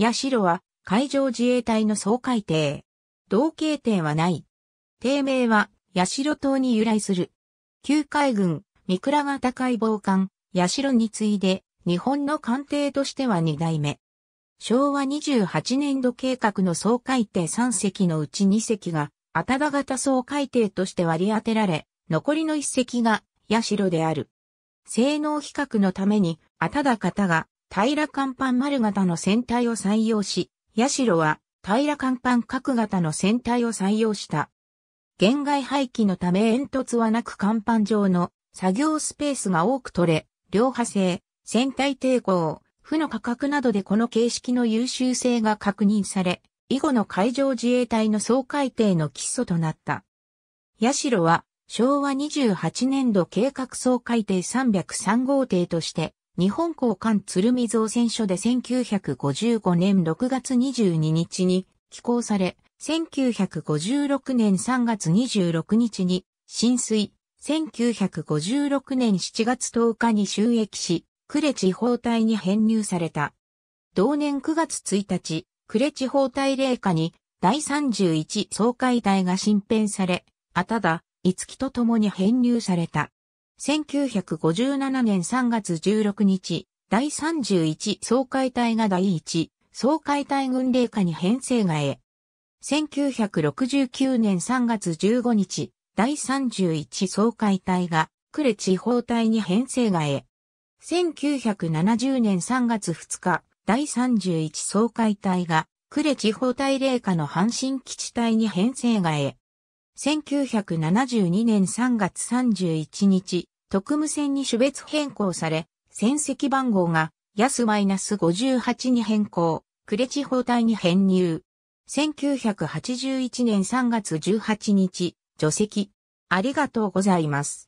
八代は海上自衛隊の総海艇。同系艇はない。艇名は、八代島に由来する。旧海軍、三倉型海防艦、八代に次いで、日本の艦艇としては2代目。昭和28年度計画の総海艇3隻のうち2隻が、あただ型総海艇として割り当てられ、残りの1隻が、八代である。性能比較のために、あただ型が、平甲板丸型の船体を採用し、ロは平甲板角型の船体を採用した。限外廃棄のため煙突はなく甲板上の作業スペースが多く取れ、両派性、船体抵抗、負の価格などでこの形式の優秀性が確認され、以後の海上自衛隊の総改定の基礎となった。ロは昭和28年度計画総改定303号艇として日本港換鶴見造船所で1955年6月22日に寄港され、1956年3月26日に浸水、1956年7月10日に収益し、呉地方隊に編入された。同年9月1日、呉地方隊霊下に第31総会隊が新編され、あただ、五木と共に編入された。1957年3月16日、第31総会隊が第1総会隊軍令下に編成がえ。1969年3月15日、第31総会隊が呉地方隊に編成がえ。1970年3月2日、第31総会隊が呉地方隊令下の阪神基地隊に編成がえ。1972年3月31日、特務線に種別変更され、戦績番号がヤス -58 に変更、クレ地方隊に編入。1981年3月18日、除籍。ありがとうございます。